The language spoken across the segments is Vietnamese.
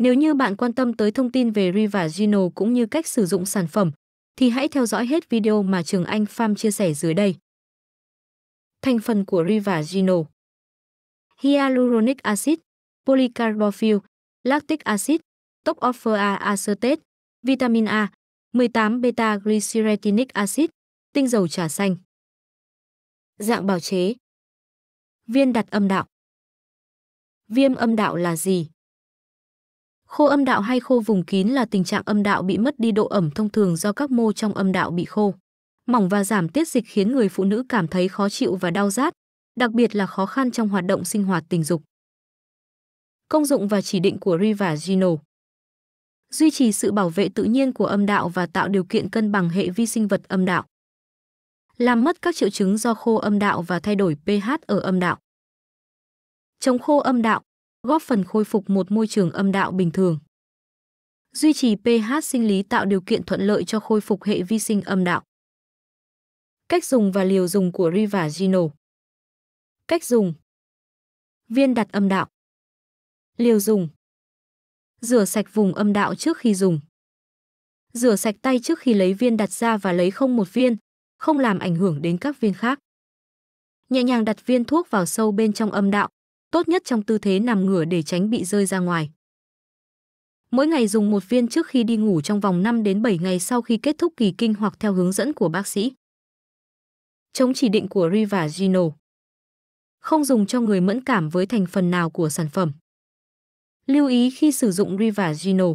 Nếu như bạn quan tâm tới thông tin về Rivagino cũng như cách sử dụng sản phẩm, thì hãy theo dõi hết video mà Trường Anh Farm chia sẻ dưới đây. Thành phần của Rivagino Hyaluronic acid, polycarbophyll, lactic acid, tocopherol acetate, vitamin A, 18 beta glyceretinic acid, tinh dầu trà xanh. Dạng bào chế Viên đặt âm đạo Viêm âm đạo là gì? Khô âm đạo hay khô vùng kín là tình trạng âm đạo bị mất đi độ ẩm thông thường do các mô trong âm đạo bị khô. Mỏng và giảm tiết dịch khiến người phụ nữ cảm thấy khó chịu và đau rát, đặc biệt là khó khăn trong hoạt động sinh hoạt tình dục. Công dụng và chỉ định của Gino Duy trì sự bảo vệ tự nhiên của âm đạo và tạo điều kiện cân bằng hệ vi sinh vật âm đạo. Làm mất các triệu chứng do khô âm đạo và thay đổi pH ở âm đạo. Chống khô âm đạo góp phần khôi phục một môi trường âm đạo bình thường. Duy trì pH sinh lý tạo điều kiện thuận lợi cho khôi phục hệ vi sinh âm đạo. Cách dùng và liều dùng của Rivaginal Cách dùng Viên đặt âm đạo Liều dùng Rửa sạch vùng âm đạo trước khi dùng Rửa sạch tay trước khi lấy viên đặt ra và lấy không một viên, không làm ảnh hưởng đến các viên khác. Nhẹ nhàng đặt viên thuốc vào sâu bên trong âm đạo, tốt nhất trong tư thế nằm ngửa để tránh bị rơi ra ngoài. Mỗi ngày dùng một viên trước khi đi ngủ trong vòng 5 đến 7 ngày sau khi kết thúc kỳ kinh hoặc theo hướng dẫn của bác sĩ. Chống chỉ định của Rivagino Không dùng cho người mẫn cảm với thành phần nào của sản phẩm. Lưu ý khi sử dụng Rivagino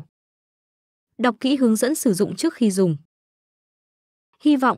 Đọc kỹ hướng dẫn sử dụng trước khi dùng. Hy vọng